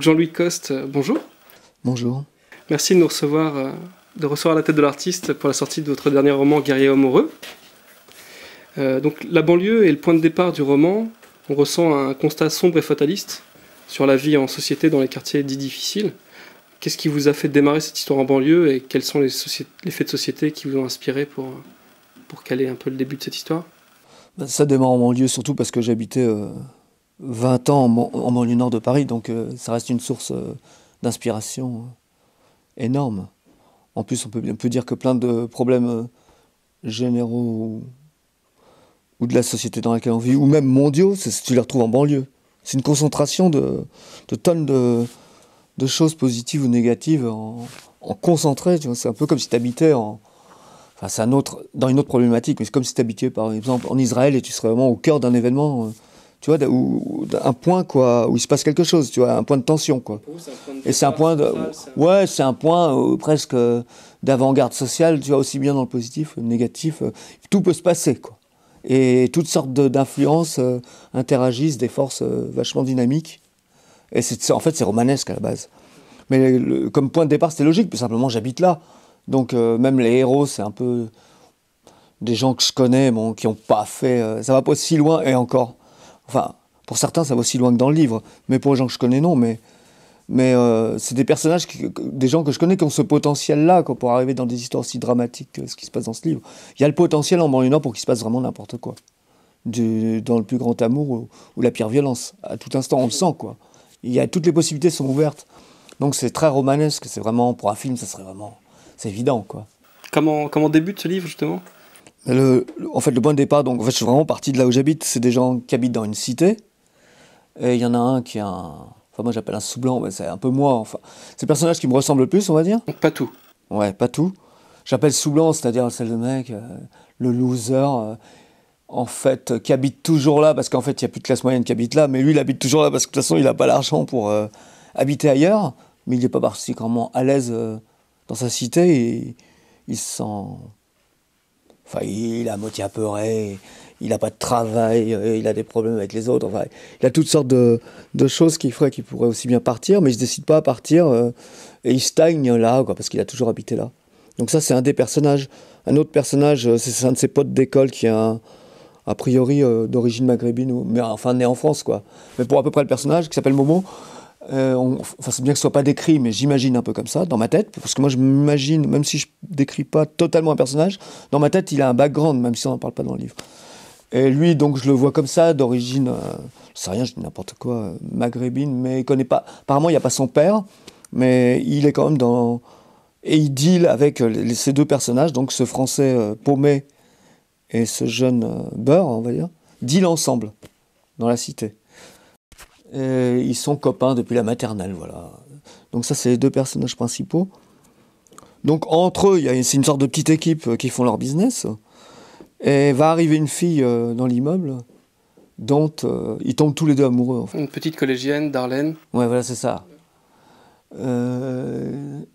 Jean-Louis Coste, euh, bonjour. Bonjour. Merci de nous recevoir, euh, de recevoir la tête de l'artiste pour la sortie de votre dernier roman Guerrier amoureux. heureux. donc la banlieue est le point de départ du roman. On ressent un constat sombre et fataliste sur la vie en société dans les quartiers dits difficiles. Qu'est-ce qui vous a fait démarrer cette histoire en banlieue et quels sont les, les faits de société qui vous ont inspiré pour, pour caler un peu le début de cette histoire ben, Ça démarre en banlieue surtout parce que j'habitais euh, 20 ans en, banlieue nord de Paris, donc euh, ça reste une source euh, d'inspiration euh, énorme. En plus, on peut, on peut, dire que plein de problèmes généraux ou, de la société dans laquelle on vit, ou même mondiaux, tu les retrouves en banlieue. C'est une concentration de, tonnes de, choses positives ou négatives en, en concentré. C'est un peu comme si tu habitais en, un autre, dans une autre problématique, mais c'est comme si tu habitais par exemple en Israël et tu serais vraiment au cœur d'un événement tu vois, un point quoi, où il se passe quelque chose, tu vois, un point de tension quoi. et c'est un point de, ouais, c'est un point euh, presque euh, d'avant-garde sociale, tu vois, aussi bien dans le positif que euh, le négatif, tout peut se passer quoi. Et toutes sortes d'influences interagissent, des forces vachement dynamiques. Et c'est, en fait, c'est romanesque à la base. Mais comme point de départ, c'était logique, plus simplement j'habite là. Donc même les héros, c'est un peu des gens que je connais, bon, qui n'ont pas fait, ça va pas si loin et encore Enfin, pour certains, ça va aussi loin que dans le livre, mais pour les gens que je connais, non. Mais, mais euh, c'est des personnages, des gens que je connais qui ont ce potentiel-là pour arriver dans des histoires aussi dramatiques que ce qui se passe dans ce livre. Il y a le potentiel en banlieue pour qu'il se passe vraiment n'importe quoi. dans le plus grand amour ou, la pire violence. À tout instant, on le sent, quoi. Il y a, toutes les possibilités sont ouvertes. Donc c'est très romanesque, c'est vraiment, pour un film, ça serait vraiment, c'est évident, quoi. Comment, comment débute ce livre, justement en fait, le point de départ, donc, en fait, je suis vraiment parti de là où j'habite. C'est des gens qui habitent dans une cité. Et il y en a un qui est un. Enfin, moi, j'appelle un sous mais c'est un peu moi. Enfin, c'est le personnage qui me ressemble le plus, on va dire. Pas tout. Ouais, pas tout. J'appelle sous cest c'est-à-dire celle le mec, euh, le loser, euh, en fait, euh, qui habite toujours là, parce qu'en fait, il n'y a plus de classe moyenne qui habite là, mais lui, il habite toujours là, parce que de toute façon, il n'a pas l'argent pour habiter ailleurs. Mais il n'est pas particulièrement à l'aise dans sa cité et il se sent Enfin, il a moitié apeuré, il n'a pas de travail, euh, il a des problèmes avec les autres. il a toutes sortes de, choses qui ferait qu'il pourrait aussi bien partir, mais il ne décide pas à partir euh, et il stagne là, quoi, parce qu'il a toujours habité là. Donc ça, c'est un des personnages. Un autre personnage, euh, c'est un de ses potes d'école qui est a priori d'origine maghrébine, mais enfin né en France, quoi. Mais pour à peu près le personnage, qui s'appelle Momo, euh, enfin, c'est bien que ce soit pas décrit, mais j'imagine un peu comme ça dans ma tête, parce que moi je m'imagine, même si je décris pas totalement un personnage, dans ma tête il a un background, même si on n'en parle pas dans le livre. Et lui, donc je le vois comme ça, d'origine, je euh, rien, je dis n'importe quoi, maghrébine, mais il connaît pas. Apparemment, il n'y a pas son père, mais il est quand même dans et il deal avec euh, ces deux personnages, donc ce français paumé et ce jeune beurre, on va dire, deal ensemble dans la cité. Et ils sont copains depuis la maternelle, voilà. Donc ça, c'est les deux personnages principaux. Donc entre eux, il c'est une sorte de petite équipe euh, qui font leur business. Et va arriver une fille euh, dans l'immeuble dont euh, ils tombent tous les deux amoureux. En fait. Une petite collégienne, Darlene. Ouais, voilà, c'est ça.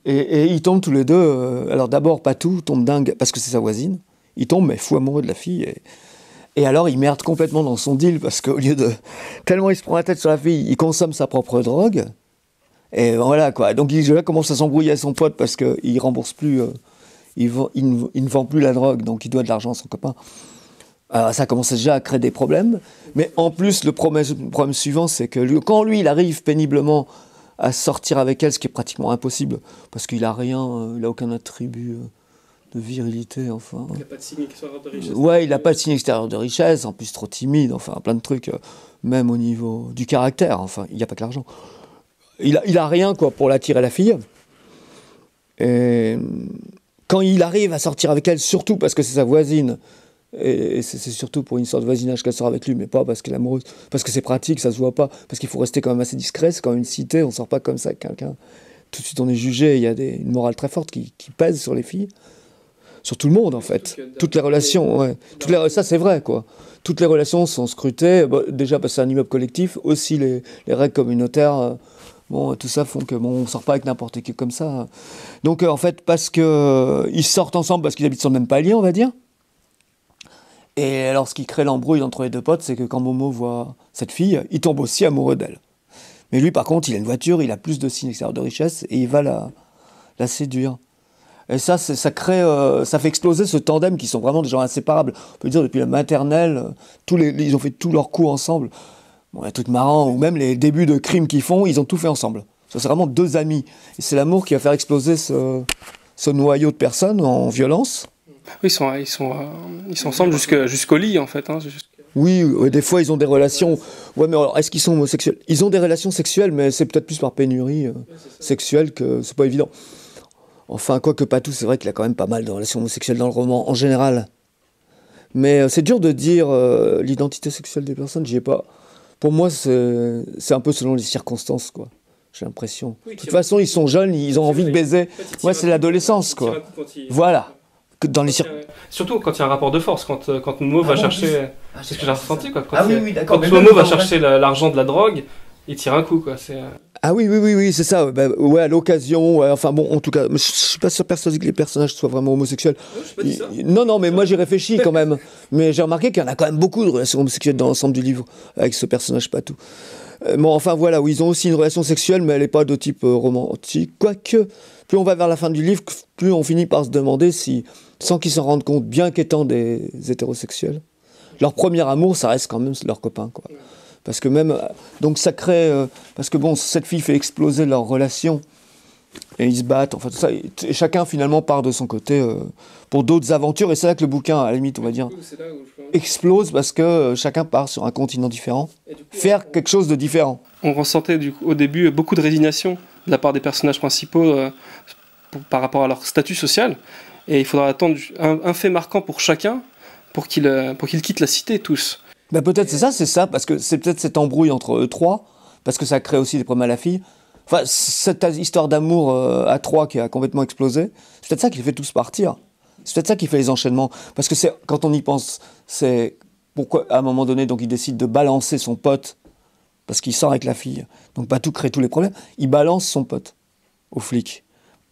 et, ils tombent tous les deux. alors d'abord, tout, tombe dingue parce que c'est sa voisine. Il tombe mais fou amoureux de la fille. Et, et alors, il merde complètement dans son deal parce qu'au lieu de. Tellement il se prend la tête sur la fille, il consomme sa propre drogue. Et voilà, quoi. Donc, il commence à s'embrouiller à son pote parce qu'il rembourse plus. Euh, il, il, ne, vend plus la drogue, donc il doit de l'argent à son copain. Alors, ça commence déjà à créer des problèmes. Mais en plus, le problème, suivant, c'est que quand lui, il arrive péniblement à sortir avec elle, ce qui est pratiquement impossible, parce qu'il n'a rien, euh, il n'a aucun attribut. Euh, de virilité, enfin. Il n'a pas de signe extérieur de richesse. Ouais, il n'a pas de signe extérieur de richesse, en plus trop timide, enfin, plein de trucs, euh, même au niveau du caractère, enfin, il n'y a pas que l'argent. Il a, il a rien, quoi, pour l'attirer la fille. Et quand il arrive à sortir avec elle, surtout parce que c'est sa voisine, et, c'est surtout pour une sorte de voisinage qu'elle sort avec lui, mais pas parce qu'elle est amoureuse, parce que c'est pratique, ça se voit pas, parce qu'il faut rester quand même assez discret, c'est quand même une cité, on sort pas comme ça avec quelqu'un. Tout de suite on est jugé, il y a des, une morale très forte qui, qui pèse sur les filles sur tout le monde en fait. Toutes les relations, euh, ça c'est vrai quoi. Toutes les relations sont scrutées, déjà parce que c'est un immeuble collectif, aussi les, règles communautaires, euh, bon, tout ça font que bon, on sort pas avec n'importe qui comme ça. Donc euh, en fait, parce qu'ils sortent ensemble parce qu'ils habitent sur le même palier, on va dire. Et alors ce qui crée l'embrouille entre les deux potes, c'est que quand Momo voit cette fille, il tombe aussi amoureux d'elle. Mais lui par contre, il a une voiture, il a plus de signes extérieurs de richesse et il va la séduire. Et ça, ça crée, euh, ça fait exploser ce tandem qui sont vraiment des gens inséparables. On peut dire depuis la maternelle, euh, tous les, ils ont fait tous leurs coups ensemble. Bon, il y marrant, ou même les débuts de crimes qu'ils font, ils ont tout fait ensemble. Ça, c'est vraiment deux amis. Et c'est l'amour qui va faire exploser ce, noyau de personnes en violence. ils sont, ils sont, euh, ils sont ensemble jusqu'au lit, en fait. Hein, oui, des fois, ils ont des relations. Ouais, mais alors, est-ce qu'ils sont homosexuels Ils ont des relations sexuelles, mais c'est peut-être plus par pénurie sexuelle que c'est pas évident. Enfin, quoique pas tout, c'est vrai qu'il a quand même pas mal de relations homosexuelles dans le roman, en général. Mais euh, c'est dur de dire euh, l'identité sexuelle des personnes, j'y ai pas. Pour moi, c'est un peu selon les circonstances, quoi. J'ai l'impression. de toute façon, ils sont jeunes, ils ont envie de baiser. Moi, c'est l'adolescence, quoi. Voilà. dans les Surtout quand il y a un rapport de force, quand, euh, quand Momo ah va chercher. c'est ce que j'ai ressenti, quoi. Quand ah, va chercher l'argent de la drogue, il tire un coup, quoi. C'est. Ah oui, oui, oui, oui, c'est ça. Bah, ouais, à l'occasion. enfin bon, en tout cas, je suis pas sûr que les personnages soient vraiment homosexuels. Non, non, mais moi j'y réfléchis quand même. Mais j'ai remarqué qu'il y en a quand même beaucoup de relations homosexuelles dans l'ensemble du livre, avec ce personnage pas tout. Euh, bon, enfin voilà, où ils ont aussi une relation sexuelle, mais elle n'est pas de type euh, romantique. Quoique, plus on va vers la fin du livre, plus on finit par se demander si, sans qu'ils s'en rendent compte, bien qu'étant des hétérosexuels, leur premier amour, ça reste quand même leur copain, quoi. Parce que même. Donc ça crée. Euh, parce que bon, cette fille fait exploser leur relation. Et ils se battent, enfin tout ça. Et, chacun finalement part de son côté euh, pour d'autres aventures. Et c'est là que le bouquin, à la limite, on va dire, explose parce que euh, chacun part sur un continent différent. faire quelque chose de différent. On ressentait du au début beaucoup de résignation de la part des personnages principaux par rapport à leur statut social. Et il faudra attendre un, fait marquant pour chacun pour qu'ils quittent la cité tous. Ben peut-être c'est ça, c'est ça, parce que c'est peut-être cet embrouille entre eux trois, parce que ça crée aussi des problèmes à la fille. Enfin, cette histoire d'amour euh, à trois qui a complètement explosé, c'est peut-être ça qui les fait tous partir. C'est peut-être ça qui fait les enchaînements. Parce que c'est, quand on y pense, c'est pourquoi à un moment donné, donc il décide de balancer son pote, parce qu'il sort avec la fille. Donc pas tout crée tous les problèmes. Il balance son pote au flic,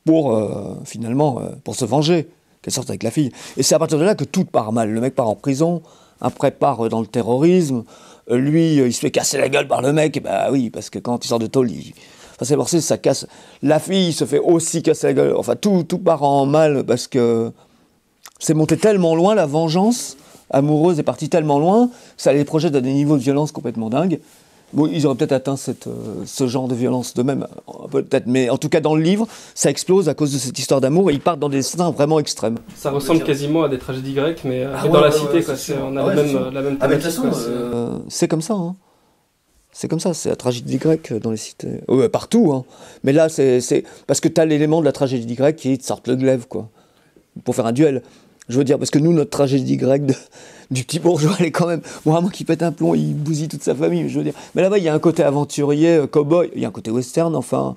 pour euh, finalement euh, pour se venger qu'elle sorte avec la fille. Et c'est à partir de là que tout part mal. Le mec part en prison, après part euh, dans le terrorisme. Euh, lui, euh, il se fait casser la gueule par le mec, bah oui, parce que quand il sort de tôle, il... enfin, c'est forcé, ça casse. La fille se fait aussi casser la gueule, enfin, tout, tout part en mal parce que c'est monté tellement loin, la vengeance amoureuse est partie tellement loin, ça les projette à des niveaux de violence complètement dingues ils auraient peut-être atteint euh, ce genre de violence de même, euh, peut-être. Mais en tout cas, dans le livre, ça explose à cause de cette histoire d'amour et ils partent dans des scènes vraiment extrêmes. Ça ressemble quasiment à des tragédies grecques, mais euh, dans la cité, on a la, ah même, la ah, c'est comme ça, hein. C'est comme ça, c'est la tragédie grecque dans les cités. Oh, partout, hein. Mais là, c'est. Parce que tu as l'élément de la tragédie grecque qui te sort le glaive, quoi. Pour faire un duel. Je veux dire, parce que nous, notre tragédie grecque du petit bourgeois, elle est quand même. vraiment qui pète un plomb, il bousille toute sa famille, je veux dire. Mais là-bas, il y a un côté aventurier, euh, cow-boy, il y a un côté western, enfin,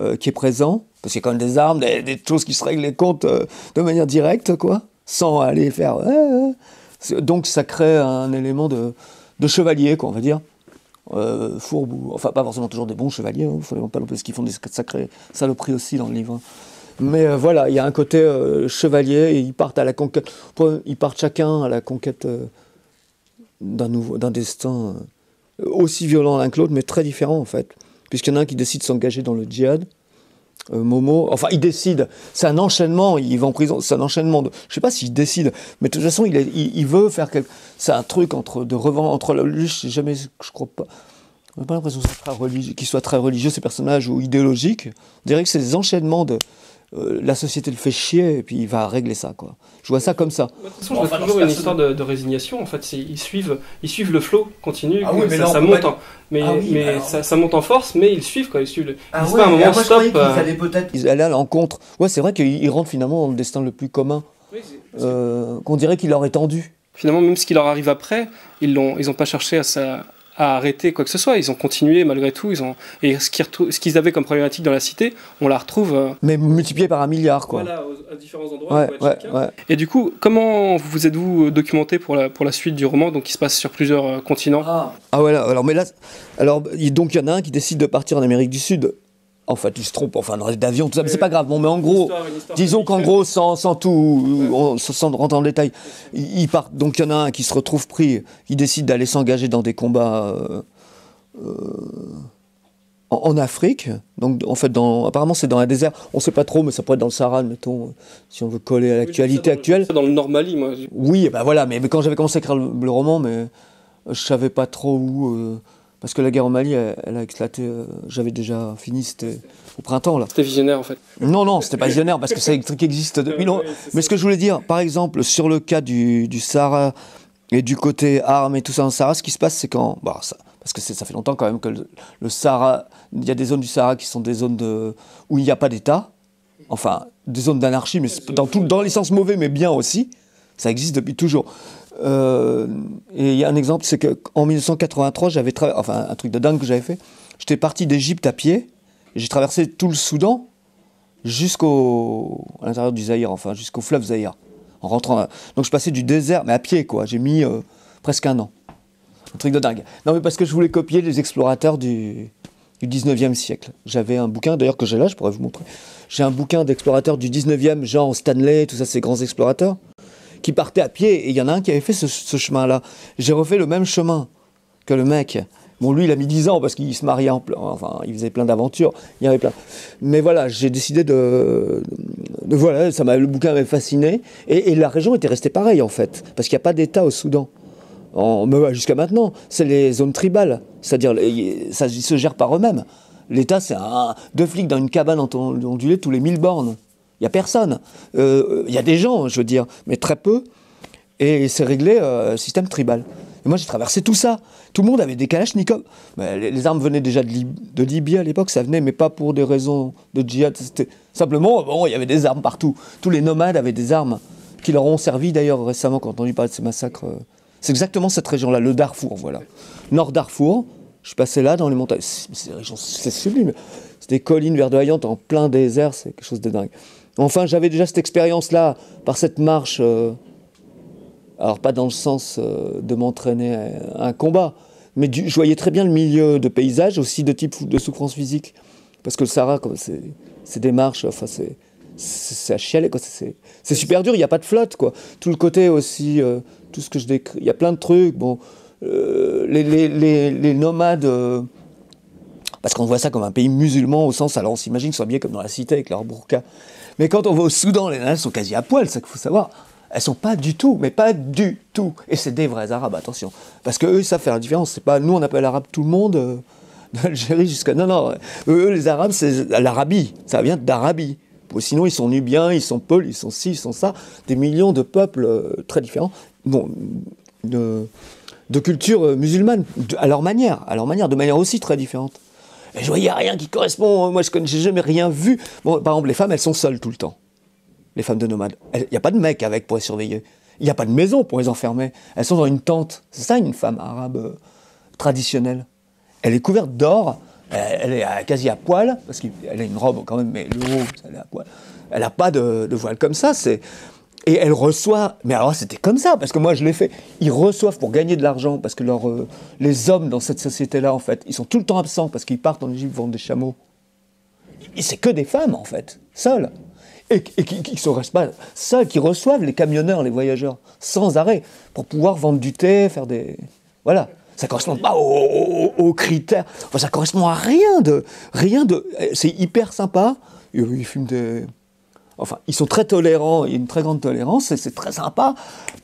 euh, qui est présent. Parce qu'il y a quand même des armes, des, choses qui se règlent les comptes euh, de manière directe, quoi. Sans aller faire. Donc, ça crée un élément de, chevalier, quoi, on va dire. Euh, enfin pas forcément toujours des bons chevaliers, hein, faut pas parce qu'ils font des sacrés saloperies aussi dans le livre. Hein. Mais euh, voilà, il y a un côté euh, chevalier, et ils partent à la conquête. Ils partent chacun à la conquête euh, d'un nouveau, d'un destin aussi violent l'un que l'autre, mais très différent en fait. Puisqu'il y en a un qui décide de s'engager dans le djihad. Momo, enfin, il décide. C'est un enchaînement. Il va en prison. C'est un enchaînement. De, je sais pas s'il décide, mais de toute façon, il, il, veut faire quelque. C'est un truc entre de revanche entre. jamais. Je crois pas. On pas l'impression qu'il soit très religieux, ces personnages, ou idéologiques. On dirait que c'est des enchaînements de, euh, la société le fait chier et puis il va régler ça quoi. Je vois ça comme ça. De toute façon, toujours une histoire de, résignation en fait. Ils suivent, ils suivent le flot continu. Ah ça, monte, en, hein. mais, ah mais ça, monte en force, mais ils suivent quoi. Ils suivent. Ah pas un moment stop. Ils euh, allaient peut-être. Ils à l'encontre. Ouais, c'est vrai qu'ils rentrent finalement dans le destin le plus commun. Euh, qu'on dirait qu'il leur est tendu. Finalement, même ce qui leur arrive après, ils l'ont, ils n'ont pas cherché à ça à arrêter quoi que ce soit. Ils ont continué malgré tout. Ils ont... Et ce qu'ils, avaient comme problématique dans la cité, on la retrouve. Euh, mais multiplié par un milliard, quoi. Voilà, à différents endroits. Et du coup, comment vous êtes-vous euh, documenté pour la, pour la suite du roman, donc qui se passe sur plusieurs euh, continents ah. ah. ouais, alors, mais là, alors, donc il y en a un qui décide de partir en Amérique du Sud. En fait, il se trompe, enfin, dans d'avion, tout ça, mais c'est pas grave. Bon, mais en gros, disons qu'en gros, sans, sans tout, sans rentrer dans le détail, il, part, donc il y en a un qui se retrouve pris, il décide d'aller s'engager dans des combats euh, euh, en, Afrique. Donc, en fait, dans, apparemment, c'est dans un désert, on sait pas trop, mais ça pourrait être dans le Sahara, mettons, si on veut coller à l'actualité actuelle. Dans le Normali, moi. Oui, eh ben voilà, mais, quand j'avais commencé à écrire le, roman, mais euh, je savais pas trop où. Parce que la guerre au Mali, elle, a éclaté. Euh, j'avais déjà fini, c'était au printemps là. C'était visionnaire en fait. Non, non, c'était pas visionnaire parce que ça existe depuis longtemps. Mais ce que je voulais dire, par exemple, sur le cas du, Sahara et du côté armes et tout ça en Sahara, ce qui se passe, c'est quand. Bah, parce que ça fait longtemps quand même que le, Sahara. Il y a des zones du Sahara qui sont des zones où il n'y a pas d'État. Enfin, des zones d'anarchie, mais dans, tout, dans les sens mauvais, mais bien aussi. Ça existe depuis toujours. Euh, et il y a un exemple, c'est qu'en 1983, j'avais traversé, enfin un truc de dingue que j'avais fait. J'étais parti d'Égypte à pied, j'ai traversé tout le Soudan jusqu'au à l'intérieur du Zaïre, enfin jusqu'au fleuve Zaïre, en rentrant. Euh, donc je passais du désert, mais à pied quoi. J'ai mis euh, presque un an. Un truc de dingue. Non mais parce que je voulais copier les explorateurs du, du 19e siècle. J'avais un bouquin, d'ailleurs que j'ai là, je pourrais vous montrer. J'ai un bouquin d'explorateurs du 19e, genre Stanley, tout ça, ces grands explorateurs qui partaient à pied. Et il y en a un qui avait fait ce, chemin-là. J'ai refait le même chemin que le mec. Bon, lui, il a mis 10 ans parce qu'il se mariait en plein. Enfin, il faisait plein d'aventures. Il y avait plein. Mais voilà, j'ai décidé de. voilà, ça m'a. le bouquin m'a fasciné. Et, la région était restée pareille, en fait. Parce qu'il n'y a pas d'État au Soudan. Jusqu'à maintenant, c'est les zones tribales. C'est-à-dire, ça se gère par eux-mêmes. L'État, c'est deux flics dans une cabane ondulée tous les 1000 bornes. Il n'y a personne. Il euh, y a des gens, je veux dire, mais très peu. Et c'est réglé euh, système tribal. Et moi, j'ai traversé tout ça. Tout le monde avait des kalachnikovs. Les, armes venaient déjà de, Libye à l'époque, ça venait, mais pas pour des raisons de djihad. C'était simplement, bon, il y avait des armes partout. Tous les nomades avaient des armes qui leur ont servi d'ailleurs récemment quand on lui parler de ces massacres. Euh, c'est exactement cette région-là, le Darfour, voilà. Nord Darfour, je passais là dans les montagnes. C'est sublime. C'est des collines verdoyantes en plein désert, c'est quelque chose de dingue. Enfin, j'avais déjà cette expérience-là par cette marche. Euh, alors, pas dans le sens euh, de m'entraîner à un combat, mais du, je voyais très bien le milieu de paysage, aussi de type de souffrance physique. Parce que le Sahara, c'est des marches, enfin, c'est à chialer, c'est super dur, il n'y a pas de flotte, quoi. Tout le côté aussi, euh, tout ce que je décris, il y a plein de trucs, bon, les, nomades parce qu'on voit ça comme un pays musulman au sens, alors on s'imagine qu'ils sont comme dans la cité avec leur burqa. Mais quand on va au Soudan, les sont quasi à poil, ça qu'il faut savoir. Elles sont pas du tout, mais pas du tout. Et c'est des vrais Arabes, attention. Parce que eux, ça fait la différence. C'est pas nous, on appelle arabe tout le monde, euh, d'Algérie jusqu'à. Non, non. Eux, les Arabes, c'est l'Arabie. Ça vient d'Arabie. Sinon, ils sont nubiens, ils sont peuls, ils sont ci, ils sont ça. Des millions de peuples euh, très différents. Bon, de, de euh, musulmane à leur manière, à leur manière, de manière aussi très différente. Mais je vois, il n'y a rien qui correspond. Moi, je n'ai jamais rien vu. Bon, par exemple, les femmes, elles sont seules tout le temps. Les femmes de nomades. Il n'y a pas de mec avec pour les surveiller. Il n'y a pas de maison pour les enfermer. Elles sont dans une tente. C'est ça, une femme arabe euh, traditionnelle. Elle est couverte d'or. Elle, est quasi à poil, parce qu'elle a une robe quand même, mais le haut, elle est à poil. Elle n'a pas de, de voile comme ça. C'est et elle reçoit, mais alors c'était comme ça, parce que moi je l'ai fait, ils reçoivent pour gagner de l'argent, parce que leur, euh, les hommes dans cette société-là, en fait, ils sont tout le temps absents parce qu'ils partent en Égypte vendre des chameaux. Et c'est que des femmes, en fait, seules. Et, qui ne se restent pas seules, qui reçoivent les camionneurs, les voyageurs, sans arrêt, pour pouvoir vendre du thé, faire des. Voilà. Ça correspond pas aux, critères. Enfin, ça correspond à rien de. Rien de. Eh, c'est hyper sympa. Ils fument des Enfin, ils sont très tolérants, il y une très grande tolérance, et c'est très sympa.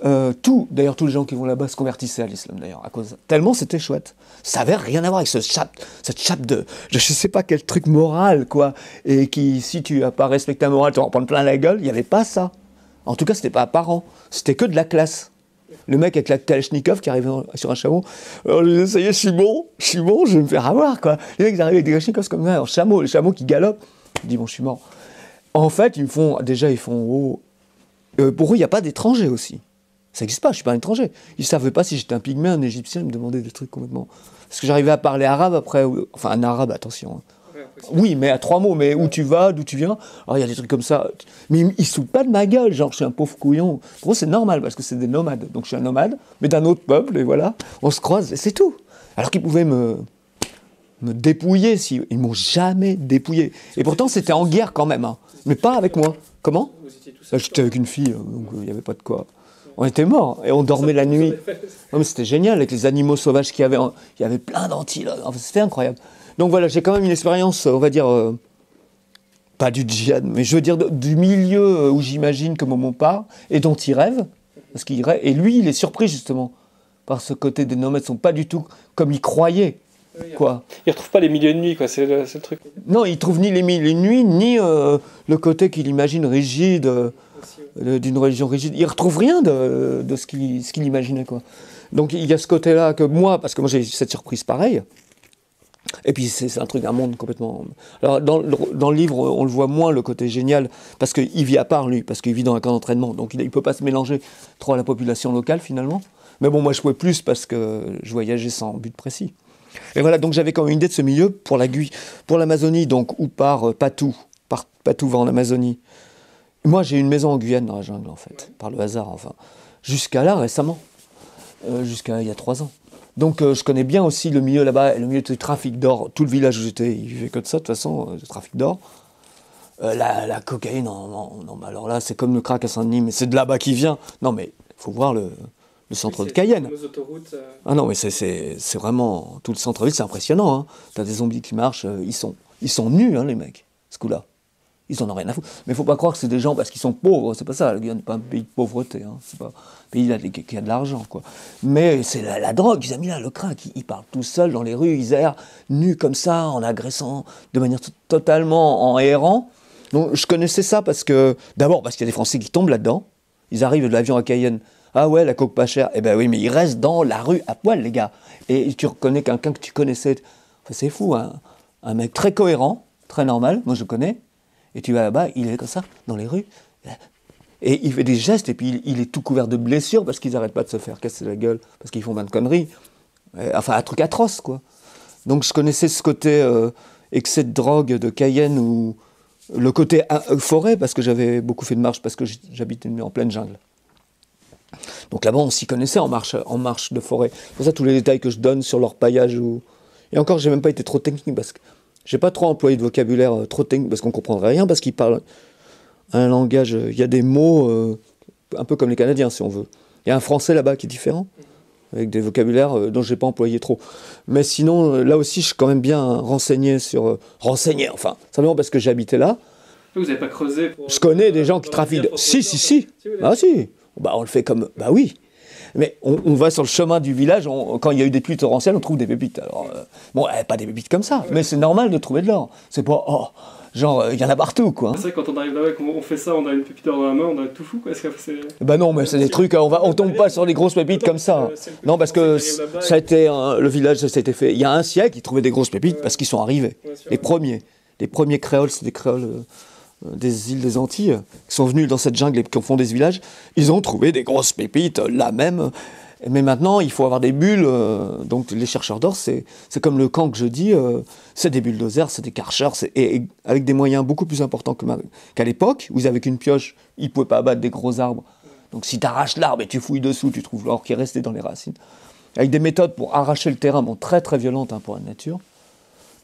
Euh, tout, d'ailleurs, tous les gens qui vont là-bas se convertissaient à l'islam, d'ailleurs, à cause. Tellement c'était chouette. Ça n'avait rien à voir avec ce chape, cette chape de, je ne sais pas quel truc moral, quoi, et qui, si tu n'as pas respecté la morale, tu vas en prendre plein la gueule. Il n'y avait pas ça. En tout cas, ce n'était pas apparent. C'était que de la classe. Le mec avec la Kalachnikov qui arrivait sur un chameau, ça y est, je suis bon, je suis bon, je vais me faire avoir, quoi. Les mecs arrivaient avec des Kalachnikovs comme ça, en chameau, les chameaux qui galope. Il dit, bon, je suis mort. En fait, ils font. Déjà, ils font. Euh, pour eux, il n'y a pas d'étrangers aussi. Ça n'existe pas, je ne suis pas un étranger. Ils ne savaient pas si j'étais un pygmée, un égyptien, ils me demandaient des trucs complètement. Parce que j'arrivais à parler arabe après. Enfin, un arabe, attention. Hein. Oui, mais à trois mots, mais où tu vas, d'où tu viens. Alors, il y a des trucs comme ça. Mais ils ne pas de ma gueule, genre, je suis un pauvre couillon. Pour eux, c'est normal, parce que c'est des nomades. Donc, je suis un nomade, mais d'un autre peuple, et voilà. On se croise, et c'est tout. Alors qu'ils pouvaient me me dépouiller. Si, ils m'ont jamais dépouillé. Et pourtant, c'était en guerre quand même. Hein. Mais pas avec moi. Comment bah, J'étais avec une fille, euh, donc il euh, n'y avait pas de quoi. On était morts et on dormait la nuit. c'était génial avec les animaux sauvages qu'il y avait. Il y avait plein d'antilopes. c'était incroyable. Donc voilà, j'ai quand même une expérience, euh, on va dire, pas du djihad, mais je veux dire du milieu où j'imagine que mon part et dont il rêve. Parce qu'il rêve. Et lui, il est surpris justement par ce côté des nomades. Ils sont pas du tout comme il croyait il ne pas les milieux de nuit, quoi, c'est le, truc. Non, il ne trouve ni les milieux de nuit, ni euh, le côté qu'il imagine rigide, euh, d'une religion rigide. il ne rien de, ce qu'il imaginait, quoi. Donc il y a ce côté-là que moi, parce que moi j'ai cette surprise pareille, et puis c'est un truc, un monde complètement. Alors dans, le livre, on le voit moins le côté génial parce qu'il vit à part lui, parce qu'il vit dans un camp d'entraînement, donc il ne peut pas se mélanger trop à la population locale finalement. Mais bon, moi je pouvais plus parce que je voyageais sans but précis. Et voilà, donc j'avais quand même une idée de ce milieu pour la pour l'Amazonie, donc, ou par euh, Patou. Par, Patou va en Amazonie. Moi, j'ai une maison en Guyane, dans la jungle, en fait, par le hasard, enfin. Jusqu'à là, récemment. Euh, jusqu'à il y a trois ans. Donc, euh, je connais bien aussi le milieu là-bas, le milieu du trafic d'or. Tout le village où j'étais, il vivait que de ça, de toute façon, le trafic d'or. La, la, cocaïne, non, non, non, mais alors là, c'est comme le crack à Saint-Denis, mais c'est de là-bas qui vient. Non, mais faut voir le, le centre de Cayenne. Euh. Ah non, mais c'est vraiment. Tout le centre-ville, c'est impressionnant. Hein. T'as des zombies qui marchent, euh, ils, sont, ils sont nus, hein, les mecs, ce coup-là. Ils en ont rien à foutre. Mais il faut pas croire que c'est des gens parce qu'ils sont pauvres, c'est pas ça. Le n'est pas un pays de pauvreté, hein. c'est pas un pays qui a de l'argent, Mais c'est la, la, drogue, ils ont mis là le crack. Ils, parlent tout seuls dans les rues, ils errent nus comme ça, en agressant de manière totalement en errant. Donc je connaissais ça parce que, d'abord, parce qu'il y a des Français qui tombent là-dedans. Ils arrivent de l'avion à Cayenne, ah ouais, la coke pas chère. Eh ben oui, mais il reste dans la rue à poil, les gars. Et tu reconnais quelqu'un que tu connaissais. c'est fou, hein. Un mec très cohérent, très normal, moi je connais. Et tu vas là-bas, il est comme ça, dans les rues. Et il fait des gestes, et puis il, est tout couvert de blessures parce qu'ils n'arrêtent pas de se faire casser la gueule, parce qu'ils font plein de conneries. Euh, enfin, un truc atroce, quoi. Donc je connaissais ce côté euh, excès de drogue de Cayenne ou le côté euh, forêt, parce que j'avais beaucoup fait de marche, parce que j'habitais en pleine jungle. Donc là-bas, on s'y connaissait en marche, en marche de forêt. C'est pour ça tous les détails que je donne sur leur paillage. Ou... Et encore, j'ai même pas été trop technique parce que j'ai pas trop employé de vocabulaire euh, trop technique parce qu'on comprendrait rien parce qu'ils parlent un langage. Euh, il y a des mots euh, un peu comme les Canadiens si on veut. Il y a un français là-bas qui est différent avec des vocabulaires dont j'ai pas employé trop. Mais sinon, là aussi, je suis quand même bien renseigné sur renseigné. Enfin, simplement parce que j'habitais là. Vous n'avez pas creusé pour... Je connais des gens qui trafiquent. Si, si, si. Ah, si. Bah, on le fait comme. Bah oui. Mais on, va sur le chemin du village, quand il y a eu des pluies torrentielles, on trouve des pépites. Alors, euh, bon, eh, pas des pépites comme ça, mais c'est normal de trouver de l'or. C'est pas, oh, genre, euh, il y en a partout, quoi. C'est vrai, quand on arrive là-bas qu'on fait ça, on a une pépite dans la main, on a tout fou, quoi. Bah non, mais c'est des trucs, hein, on, va, on tombe pas sur des grosses pépites comme ça. Euh, non, parce que ça a le village, ça s'était fait. Il y a un siècle, ils trouvaient des grosses pépites parce qu'ils sont arrivés. Les premiers. Les premiers créoles, c'est des créoles des îles des Antilles, qui sont venues dans cette jungle et qui ont fondé ce village, ils ont trouvé des grosses pépites là même. Mais maintenant, il faut avoir des bulles. Euh, donc, les chercheurs d'or, c'est comme le camp que je dis, euh, c'est des bulldozers, c'est des karchers, et, avec des moyens beaucoup plus importants qu'à l'époque, où avec une pioche, ils ne pouvaient pas abattre des gros arbres. Donc, si tu arraches l'arbre et tu fouilles dessous, tu trouves l'or qui est resté dans les racines. Avec des méthodes pour arracher le terrain, sont très très violentes hein, pour la nature.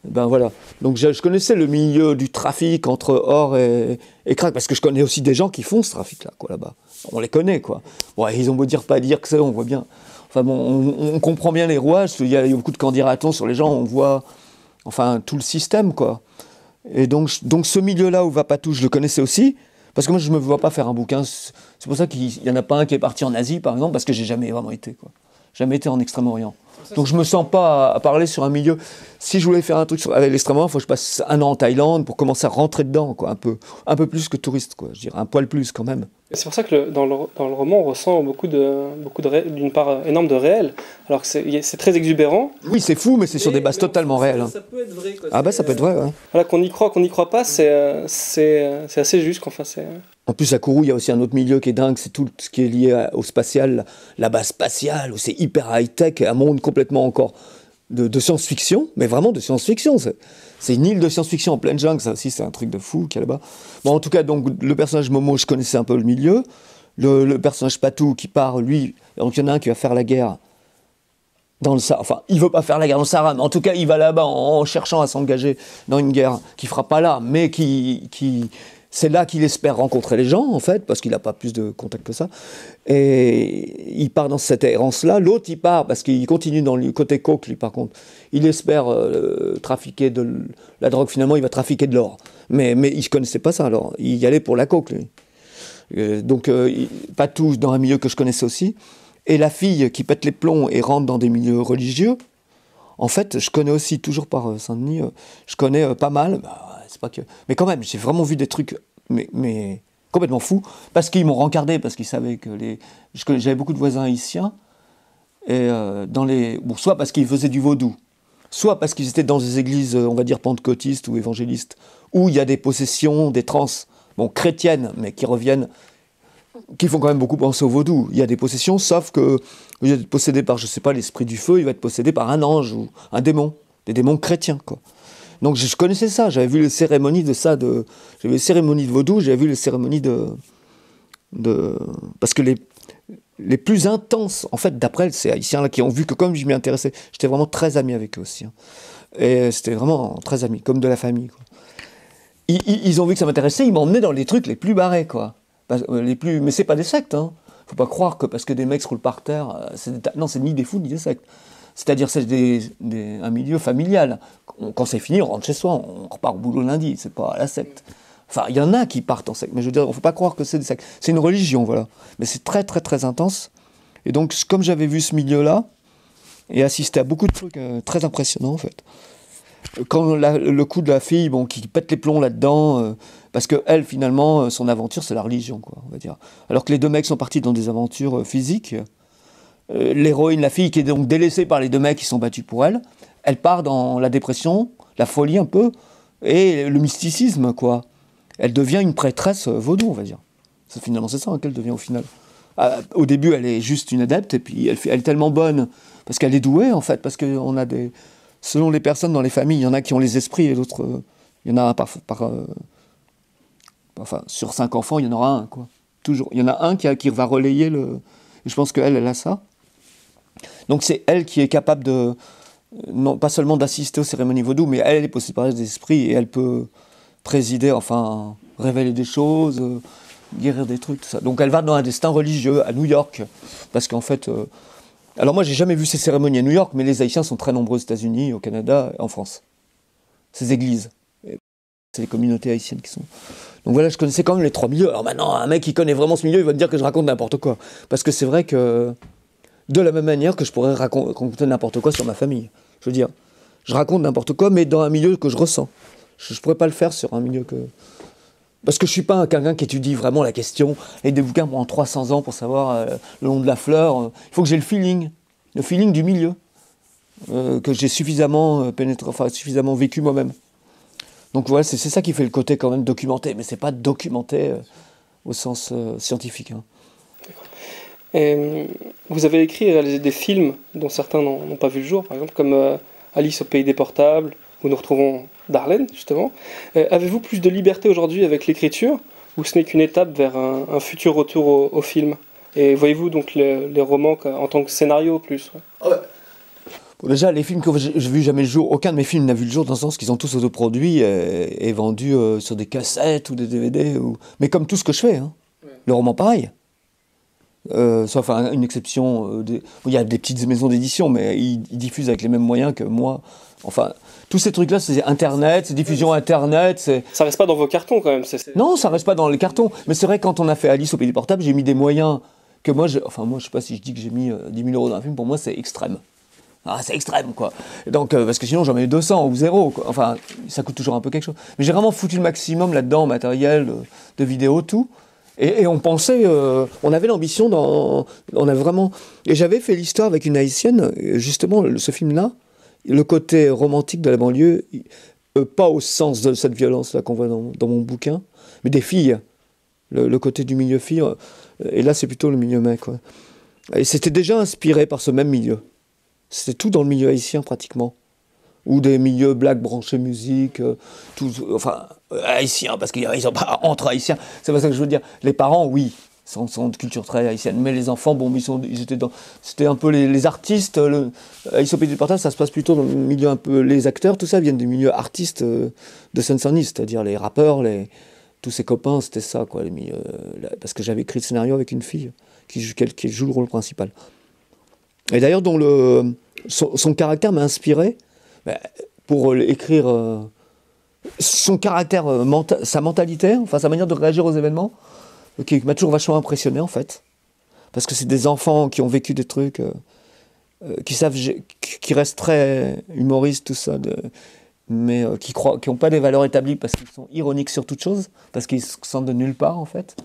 Ben voilà. Donc je, connaissais le milieu du trafic entre or et, et crack, parce que je connais aussi des gens qui font ce trafic-là, quoi, là-bas. On les connaît, quoi. Bon, ils ont beau dire pas dire que c'est, on voit bien. Enfin bon, on, comprend bien les rouages, il y, a, beaucoup de candidatons sur les gens, on voit, enfin, tout le système, quoi. Et donc, donc ce milieu-là où va pas tout, je le connaissais aussi, parce que moi je me vois pas faire un bouquin. C'est pour ça qu'il y en a pas un qui est parti en Asie, par exemple, parce que j'ai jamais vraiment été, quoi jamais été en Extrême-Orient. Donc je me sens pas à, parler sur un milieu. Si je voulais faire un truc sur, l'extrême-orient, il faut que je passe un an en Thaïlande pour commencer à rentrer dedans, quoi, un peu, un peu plus que touriste, quoi. Je dirais un poil plus quand même. C'est pour ça que dans, le, dans, le, roman, on ressent beaucoup de, beaucoup de d'une part énorme de réel, alors que c'est, très exubérant. Oui, c'est fou, mais c'est sur des bases totalement réelles. Hein. Ça, peut être vrai. Ah bah ça peut être vrai. Ouais. Euh, voilà qu'on y croit, qu'on n'y croit pas, c'est, euh, c'est, euh, c'est assez juste. c'est. En plus, à Kourou, il y a aussi un autre milieu qui est dingue, c'est tout ce qui est lié au spatial, la base spatiale, où c'est hyper high-tech, un monde complètement encore de, science-fiction, mais vraiment de science-fiction. C'est une île de science-fiction en pleine jungle, ça aussi, c'est un truc de fou qu'il y a là-bas. Bon, en tout cas, donc, le personnage Momo, je connaissais un peu le milieu. Le, personnage Patou qui part, lui, donc il y en a un qui va faire la guerre dans le Sahara. Enfin, il veut pas faire la guerre dans le Sahara, mais en tout cas, il va là-bas en, cherchant à s'engager dans une guerre qui fera pas là, mais qui, qui c'est là qu'il espère rencontrer les gens, en fait, parce qu'il n'a pas plus de contacts que ça. Et il part dans cette errance-là. L'autre, il part, parce qu'il continue dans le côté coke, lui, par contre. Il espère euh, trafiquer de la drogue. Finalement, il va trafiquer de l'or. Mais, mais il ne connaissait pas ça, alors. Il y allait pour la coke, euh, donc, euh, pas tous dans un milieu que je connaissais aussi. Et la fille qui pète les plombs et rentre dans des milieux religieux, en fait, je connais aussi, toujours par Saint-Denis, je connais pas mal. Bah, pas que. Mais quand même, j'ai vraiment vu des trucs, mais, complètement fous, parce qu'ils m'ont rencardé, parce qu'ils savaient que les. J'avais beaucoup de voisins haïtiens, et euh, dans les. soit parce qu'ils faisaient du vaudou, soit parce qu'ils étaient dans des églises, euh, on va dire, pentecôtistes ou évangélistes, où il y a des possessions, des trans, bon, chrétiennes, mais qui reviennent qui font quand même beaucoup penser au vaudou. Il y a des possessions, sauf que il va possédé par, je sais pas, l'esprit du feu, il va être possédé par un ange ou un démon, des démons chrétiens, quoi. Donc je connaissais ça, j'avais vu les cérémonies de ça, de, j'avais les cérémonies de vaudou, j'avais vu les cérémonies de, de, parce que les, les plus intenses, en fait, d'après ces haïtiens-là, qui ont vu que comme je m'y intéressais, j'étais vraiment très ami avec eux aussi. Hein. Et c'était vraiment très ami, comme de la famille. Quoi. Ils, ont vu que ça m'intéressait, ils m'emmenaient dans les trucs les plus barrés, quoi. Euh, les plus... Mais c'est pas des sectes, hein. Faut pas croire que parce que des mecs se roulent par terre, euh, c'est non, c'est ni des fous ni des sectes c'est-à-dire c'est un milieu familial. Quand c'est fini, on rentre chez soi, on repart au boulot lundi, c'est pas la secte. Enfin, il y en a qui partent en secte, mais je veux dire, il ne faut pas croire que c'est des sectes. C'est une religion, voilà. Mais c'est très, très, très intense. Et donc, comme j'avais vu ce milieu-là, et assisté à beaucoup de trucs euh, très impressionnants, en fait. Quand le coup de la fille, bon, qui pète les plombs là-dedans, euh, parce que elle, finalement, euh, son aventure, c'est la religion, quoi, on va dire. Alors que les deux mecs sont partis dans des aventures physiques. Euh, l'héroïne, la fille qui est donc délaissée par les deux mecs qui sont battus pour elle, elle part dans la dépression, la folie un peu, et le mysticisme, quoi. Elle devient une prêtresse euh, vaudou, on va dire. Finalement, c'est ça hein, qu'elle devient au final. Ah, au début, elle est juste une adepte, et puis elle, elle est tellement bonne, parce qu'elle est douée, en fait, parce on a des... Selon les personnes dans les familles, il y en a qui ont les esprits, et d'autres... Euh, il y en a un par... enfin, sur cinq enfants, il y en aura un, quoi. Toujours. Il y en a un qui, qui va relayer le... Je pense qu'elle, elle a ça. Donc c'est elle qui est capable de, non pas seulement d'assister aux cérémonies vaudou, mais elle est possédée par des esprits et elle peut présider, enfin révéler des choses, euh, guérir des trucs, tout ça. Donc elle va dans un destin religieux à New York, parce qu'en fait, euh, alors moi j'ai jamais vu ces cérémonies à New York, mais les Haïtiens sont très nombreux aux États-Unis, au Canada, et en France. Ces églises, c'est les communautés haïtiennes qui sont. Donc voilà, je connaissais quand même les trois milieux. Alors maintenant, un mec qui connaît vraiment ce milieu, il va me dire que je raconte n'importe quoi, parce que c'est vrai que de la même manière que je pourrais raconter n'importe quoi sur ma famille. Je veux dire, je raconte n'importe quoi, mais dans un milieu que je ressens. Je ne pourrais pas le faire sur un milieu que... Parce que je suis pas quelqu'un qui étudie vraiment la question et des bouquins pendant 300 ans pour savoir euh, le nom de la fleur. Euh, il faut que j'ai le feeling, le feeling du milieu, euh, que j'ai suffisamment pénétré, suffisamment vécu moi-même. Donc voilà, c'est ça qui fait le côté quand même documenté, mais c'est pas documenté au sens scientifique. Hein. Euh, vous avez écrit et réalisé des films dont certains n'ont pas vu le jour, par exemple comme euh, Alice au pays des portables, où nous retrouvons Darlene, justement. Euh, avez-vous plus de liberté aujourd'hui avec l'écriture, ou ce n'est qu'une étape vers un, futur retour au, film Et voyez-vous donc les romans en tant que scénario plus déjà, les films que j'ai vu jamais le jour, aucun de mes films n'a vu le jour dans le sens qu'ils ont tous autoproduits et, vendu vendus sur des cassettes ou des DVD. Mais comme tout ce que je fais, hein. le roman pareil. Euh, sauf une exception. Euh, il y a des petites maisons d'édition, mais ils, diffusent avec les mêmes moyens que moi. Enfin, tous ces trucs-là, c'est Internet, c'est diffusion Internet. C'est... Ça reste pas dans vos cartons quand même. C'est... Non, ça reste pas dans les cartons. Mais c'est vrai, quand on a fait Alice au Pays des Portables, j'ai mis des moyens que moi, je... enfin, moi, je sais pas si je dis que j'ai mis 10 euh, 000 euros dans un film, pour moi, c'est extrême. Ah, c'est extrême, quoi. Donc, parce que sinon, j'en mets 200 ou 0, quoi. Enfin, ça coûte toujours un peu quelque chose. Mais j'ai vraiment foutu le maximum là-dedans, matériel, de, de vidéo, tout. Et, on pensait, euh, on avait l'ambition, dans, on a vraiment. Et j'avais fait l'histoire avec une haïtienne, justement, ce film-là, le côté romantique de la banlieue, euh, pas au sens de cette violence-là qu'on voit dans, mon bouquin, mais des filles, le, côté du milieu fille, euh, et là c'est plutôt le milieu mec. Et c'était déjà inspiré par ce même milieu. C'était tout dans le milieu haïtien pratiquement, ou des milieux black branchés musique, tout, enfin euh, haïtiens, parce qu'ils sont pas entre haïtiens. C'est pas ça que je veux dire. Les parents, oui, sont, de culture très haïtienne. Mais les enfants, bon, ils, sont, ils étaient dans. C'était un peu les, artistes, artistes. Le, Pays du Partage, ça se passe plutôt dans le milieu un peu. Les acteurs, tout ça, viennent du milieu artiste euh, de Seine-Saint-Denis, c'est-à-dire les rappeurs, les, tous ses copains, c'était ça, quoi, euh, parce que j'avais écrit le scénario avec une fille qui joue, joue le rôle principal. Et d'ailleurs, dont le, son, caractère m'a inspiré ben, pour écrire son caractère, euh, sa mentalité, enfin sa manière de réagir aux événements, euh, qui m'a toujours vachement impressionné en fait. Parce que c'est des enfants qui ont vécu des trucs, euh, qui savent, qui restent très humoristes, tout ça, mais qui croient, qui n'ont pas des valeurs établies parce qu'ils sont ironiques sur toute chose, parce qu'ils se sentent de nulle part en fait.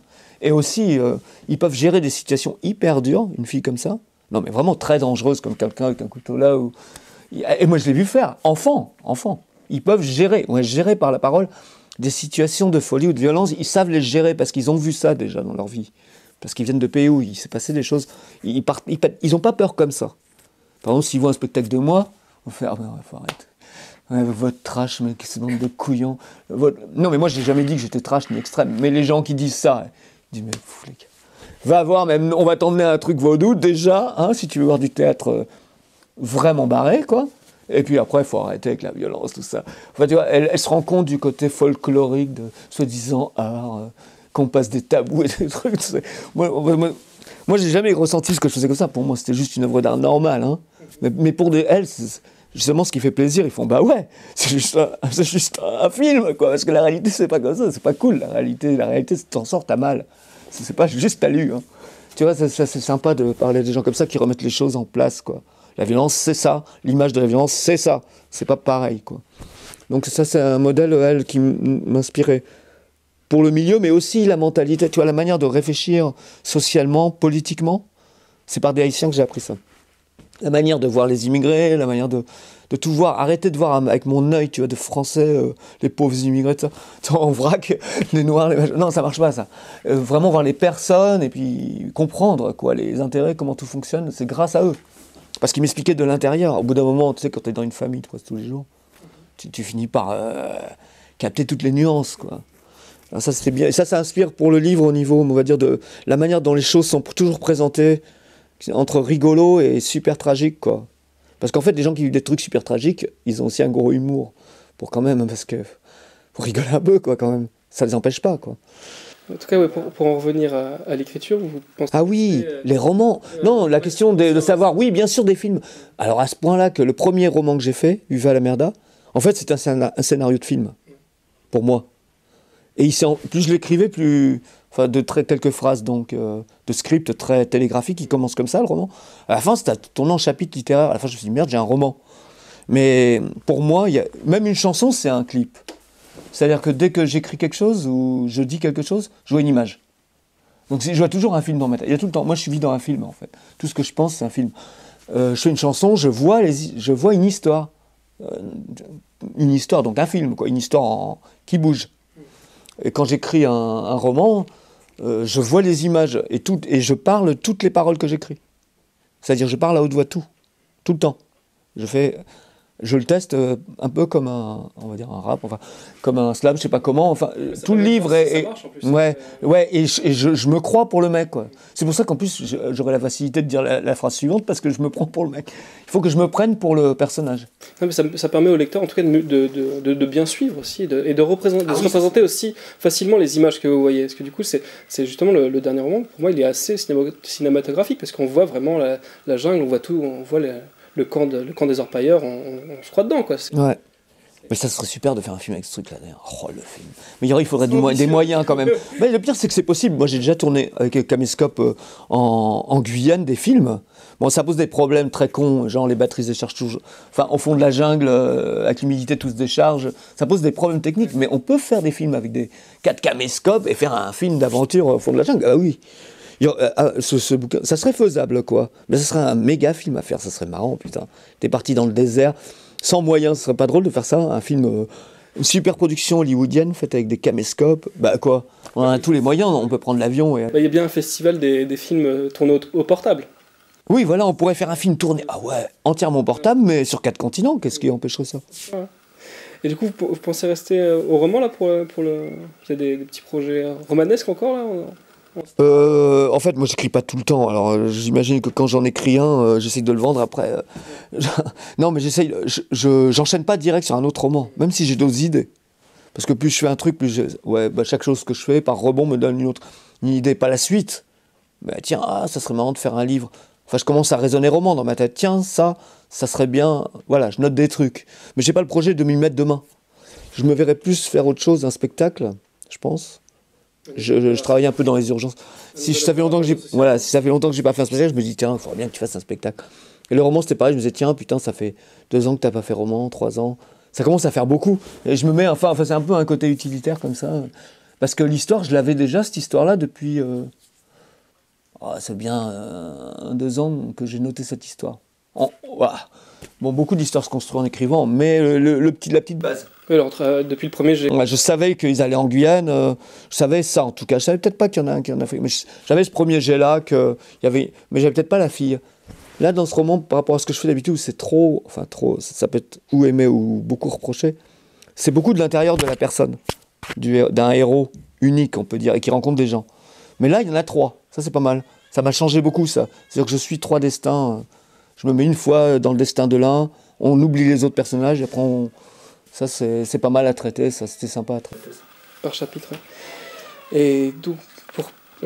Et aussi, ils peuvent gérer des situations hyper dures, une fille comme ça, non mais vraiment très dangereuse, comme quelqu'un avec un couteau là. Et moi je l'ai vu faire, enfant, enfant. Ils peuvent gérer, ouais, gérer par la parole, des situations de folie ou de violence. Ils savent les gérer parce qu'ils ont vu ça déjà dans leur vie. Parce qu'ils viennent de pays où il s'est passé des choses. Ils n'ont ils, ont pas peur comme ça. Par exemple, s'ils voient un spectacle de moi, on fait Ah ben, ouais, faut arrêter. votre trash, mais ce nombre de couillons. Non, mais moi, j'ai jamais dit que j'étais trash ni extrême. Mais les gens qui disent ça, ils disent Mais fou, les gars. Va voir, même, on va t'emmener un truc vaudou déjà, hein, si tu veux voir du théâtre euh, vraiment barré, quoi. Et puis après, il faut arrêter avec la violence, tout ça. Enfin, tu vois, elle, se rend compte du côté folklorique de soi-disant art, euh, qu'on passe des tabous et des trucs. Moi, moi, j'ai jamais ressenti ce que je faisais comme ça. Pour moi, c'était juste une œuvre d'art normale. Hein. Mais, pour des, elle, justement, ce qui fait plaisir, ils font bah ouais, c'est juste, juste, un film, quoi. Parce que la réalité, c'est pas comme ça, c'est pas cool. La réalité, la réalité, t'en sors, t'as mal. C'est pas juste à lu. Hein. Tu vois, c'est sympa de parler à des gens comme ça qui remettent les choses en place, quoi. La violence, c'est ça. L'image de la violence, c'est ça. C'est pas pareil, quoi. Donc ça, c'est un modèle, elle, qui m'inspirait pour le milieu, mais aussi la mentalité, tu vois, la manière de réfléchir socialement, politiquement. C'est par des Haïtiens que j'ai appris ça. La manière de voir les immigrés, la manière de, tout voir, arrêter de voir avec mon œil, tu vois, de français, euh, les pauvres immigrés, tout ça, en vrac, les noirs, les non, ça marche pas ça. Euh, vraiment voir les personnes et puis comprendre quoi, les intérêts, comment tout fonctionne, c'est grâce à eux. Parce qu'il m'expliquait de l'intérieur. Au bout d'un moment, tu sais, quand tu es dans une famille, tu tous les jours, tu, finis par euh, capter toutes les nuances, quoi. ça, c'était bien. Et ça, ça inspire pour le livre au niveau, on va dire, de la manière dont les choses sont toujours présentées, entre rigolo et super tragique, quoi. Parce qu'en fait, les gens qui vivent des trucs super tragiques, ils ont aussi un gros humour, pour quand même, hein, parce que, Pour rigoler un peu, quoi, quand même. Ça les empêche pas, quoi. En tout cas, pour, en revenir à, l'écriture, vous pensez. Ah oui, euh, les romans euh, Non, la question de, savoir, oui, bien sûr, des films. Alors à ce point-là que le premier roman que j'ai fait, Uva la Merda, en fait, c'est un, scénario de film, pour moi. Et plus je l'écrivais, plus. Enfin, de très, quelques phrases donc euh, de script très télégraphique qui commence comme ça, le roman. À la fin, c'était un tournant chapitre littéraire. À la fin, je me suis dit, merde, j'ai un roman. Mais pour moi, y a, même une chanson, c'est un clip. C'est-à-dire que dès que j'écris quelque chose ou je dis quelque chose, je vois une image. Donc je vois toujours un film dans ma tête. Il y a tout le temps. Moi, je vis dans un film, en fait. Tout ce que je pense, c'est un film. Euh, je fais une chanson, je vois, je vois une histoire. Euh, une histoire, donc un film, quoi. Une histoire qui bouge. Et quand j'écris un, roman, euh, je vois les images et, tout, et je parle toutes les paroles que j'écris. C'est-à-dire, je parle à haute voix tout, tout le temps. Je fais je le teste euh, un peu comme un, on va dire un rap, enfin, comme un slam, je sais pas comment. Enfin, tout le livre est, ouais, euh, ouais, et, je, me crois pour le mec. C'est pour ça qu'en plus j'aurai la facilité de dire la, phrase suivante parce que je me prends pour le mec. Il faut que je me prenne pour le personnage. ça, permet au lecteur, en tout cas, de, de, bien suivre aussi et de, ah se représenter aussi facilement les images que vous voyez. Parce que du coup, c'est justement le, dernier roman. Pour moi, il est assez cinématographique parce qu'on voit vraiment la, la jungle, on voit tout, on voit les le camp, le camp des orpailleurs, on, se croit dedans. Quoi. Ouais. Mais ça serait super de faire un film avec ce truc-là, Oh, le film. Mais il faudrait des moyens quand même. Mais le pire, c'est que c'est possible. Moi, j'ai déjà tourné avec Caméscope euh, en, Guyane des films. Bon, ça pose des problèmes très cons, genre les batteries déchargent toujours. Enfin, au fond de la jungle, euh, avec l'humidité, tout se décharge. Ça pose des problèmes techniques, mais on peut faire des films avec des 4 caméscopes et faire un film d'aventure au fond de la jungle. Ah oui. Euh, ah, ce, bouquin, ça serait faisable, quoi. Mais ça serait un méga film à faire, ça serait marrant, putain. T'es parti dans le désert, sans moyens, ce serait pas drôle de faire ça, un film, euh, une super production hollywoodienne faite avec des caméscopes. Bah quoi, on a tous les moyens, on peut prendre l'avion. Et... Bah, il y a bien un festival des, films euh, tournés au, portable. Oui, voilà, on pourrait faire un film tourné, ah ouais, entièrement portable, mais sur quatre continents, qu'est-ce qui empêcherait ça Et du coup, vous, pensez rester au roman là pour, pour le. Il y des petits projets romanesques encore là euh, en fait, moi, j'écris pas tout le temps. Alors, euh, j'imagine que quand j'en écris un, euh, j'essaye j'essaie de le vendre après. non, mais j'essaye. Je j'enchaîne pas direct sur un autre roman, même si j'ai d'autres idées. Parce que plus je fais un truc, plus je, ouais, bah, chaque chose que je fais par rebond me donne une autre idée, pas la suite. Mais bah, tiens, ah, ça serait marrant de faire un livre. Enfin, je commence à raisonner roman dans ma tête. Tiens, ça, ça serait bien. Voilà, je note des trucs. Mais j'ai pas le projet de m'y mettre demain. Je me verrais plus faire autre chose, un spectacle, je pense. Je, travaillais travaille un peu dans les urgences. Si je, ça fait longtemps que j'ai, voilà, si ça fait longtemps que j'ai pas fait un spectacle, je me dis tiens, il faudrait bien que tu fasses un spectacle. Et le roman, c'était pareil. Je me disais tiens, putain, ça fait deux ans que t'as pas fait roman, trois ans. Ça commence à faire beaucoup. Et je me mets enfin, c'est un peu un côté utilitaire comme ça, parce que l'histoire, je l'avais déjà cette histoire-là depuis. Euh, oh, c'est bien euh, deux ans que j'ai noté cette histoire. Bon, beaucoup d'histoires se construisent en écrivant, mais le petit, la petite base. Oui, euh, depuis le premier, j'ai. je savais qu'ils allaient en Guyane, euh, je savais ça en tout cas. Je savais peut-être pas qu'il y en a un qui en a fait. Mais j'avais ce premier jet-là, que y avait... mais j'avais peut-être pas la fille. Là, dans ce roman, par rapport à ce que je fais d'habitude, c'est trop. Enfin, trop. Ça peut être ou aimé ou beaucoup reproché. C'est beaucoup de l'intérieur de la personne, d'un héros unique, on peut dire, et qui rencontre des gens. Mais là, il y en a trois. Ça, c'est pas mal. Ça m'a changé beaucoup, ça. C'est-à-dire que je suis trois destins. Je me mets une fois dans le destin de l'un, on oublie les autres personnages, et après on ça, c'est pas mal à traiter, ça, c'était sympa à traiter. Par chapitre. Et donc,